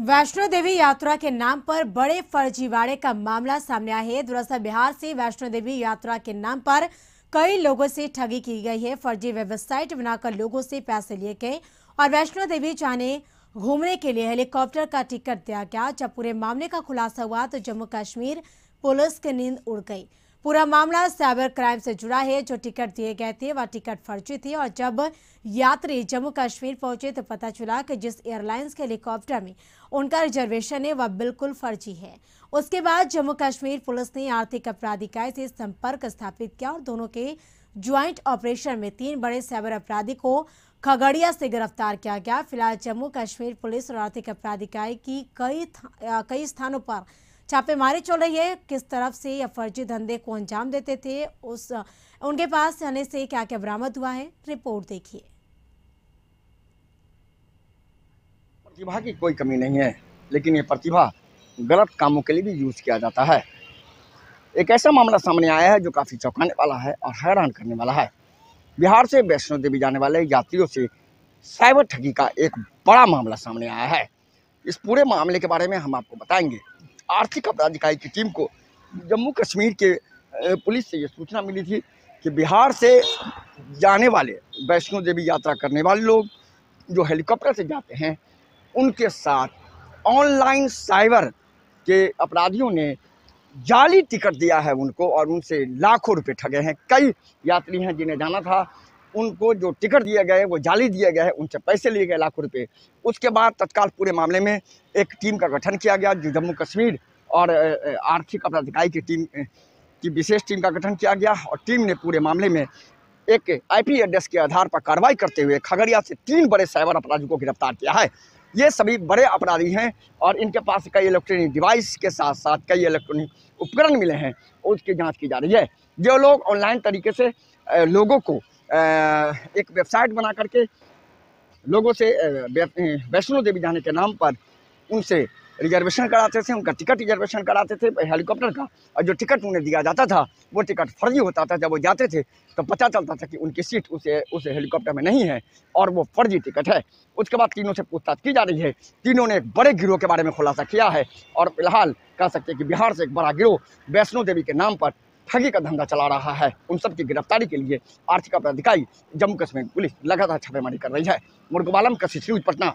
वैष्णो देवी यात्रा के नाम पर बड़े फर्जीवाड़े का मामला सामने आया है दरअसल बिहार से वैष्णो देवी यात्रा के नाम पर कई लोगों से ठगी की गई है फर्जी वेबसाइट बनाकर लोगों से पैसे लिए गए और वैष्णो देवी जाने घूमने के लिए हेलीकॉप्टर का टिकट दिया गया जब पूरे मामले का खुलासा हुआ तो जम्मू कश्मीर पुलिस की नींद उड़ गई पूरा मामला साइबर क्राइम से जुड़ा है जो टिकट दिए गए थे वह टिकट फर्जी थी और जब यात्री जम्मू कश्मीर पहुंचे तो पता चला कि जिस एयरलाइंस के हेलीकॉप्टर में उनका रिजर्वेशन है वह बिल्कुल फर्जी है उसके बाद जम्मू कश्मीर पुलिस ने आर्थिक अपराध इकाई से संपर्क स्थापित किया और दोनों के ज्वाइंट ऑपरेशन में तीन बड़े साइबर अपराधी को खगड़िया से गिरफ्तार किया गया फिलहाल जम्मू कश्मीर पुलिस और आर्थिक अपराध इकाई की कई कई स्थानों पर छापेमारी चल रही है किस तरफ से यह फर्जी धंधे को अंजाम देते थे उस उनके पास जाने से क्या क्या बरामद हुआ है रिपोर्ट देखिए प्रतिभा की कोई कमी नहीं है लेकिन ये प्रतिभा गलत कामों के लिए भी यूज किया जाता है एक ऐसा मामला सामने आया है जो काफ़ी चौंकाने वाला है और हैरान करने वाला है बिहार से वैष्णो देवी जाने वाले यात्रियों से साइबर ठगी का एक बड़ा मामला सामने आया है इस पूरे मामले के बारे में हम आपको बताएंगे आर्थिक अपराध इकाई की टीम को जम्मू कश्मीर के पुलिस से ये सूचना मिली थी कि बिहार से जाने वाले वैष्णो देवी यात्रा करने वाले लोग जो हेलीकॉप्टर से जाते हैं उनके साथ ऑनलाइन साइबर के अपराधियों ने जाली टिकट दिया है उनको और उनसे लाखों रुपए ठगे हैं कई यात्री हैं जिन्हें जाना था उनको जो टिकट दिया गया है वो जाली दिया गया है उनसे पैसे लिए गए लाखों रुपये उसके बाद तत्काल पूरे मामले में एक टीम का गठन किया गया जो जम्मू कश्मीर और आर्थिक अपराध इकाई की टीम की विशेष टीम का गठन किया गया और टीम ने पूरे मामले में एक आईपी एड्रेस के आधार पर कार्रवाई करते हुए खगड़िया से तीन बड़े साइबर अपराधियों को गिरफ्तार किया है ये सभी बड़े अपराधी हैं और इनके पास कई इलेक्ट्रॉनिक डिवाइस के साथ साथ कई इलेक्ट्रॉनिक उपकरण मिले हैं उसकी जांच की जा रही है जो लोग ऑनलाइन तरीके से लोगों को एक वेबसाइट बना करके लोगों से वैष्णो देवी जाने के नाम पर उनसे रिजर्वेशन कराते थे उनका टिकट रिजर्वेशन कराते थे हेलीकॉप्टर का और जो टिकट उन्हें दिया जाता था वो टिकट फर्जी होता था जब वो जाते थे तो पता चलता था कि उनकी सीट उस उस हेलीकॉप्टर में नहीं है और वो फर्जी टिकट है उसके बाद तीनों से पूछताछ की जा रही है तीनों ने एक बड़े गिरोह के बारे में खुलासा किया है और फिलहाल कह सकते हैं कि बिहार से एक बड़ा गिरोह वैष्णो देवी के नाम पर ठगी का धंधा चला रहा है उन सब की गिरफ्तारी के लिए आर्थिक अपराधिकारी जम्मू कश्मीर पुलिस लगातार छापेमारी कर रही है मुर्गवालम का पटना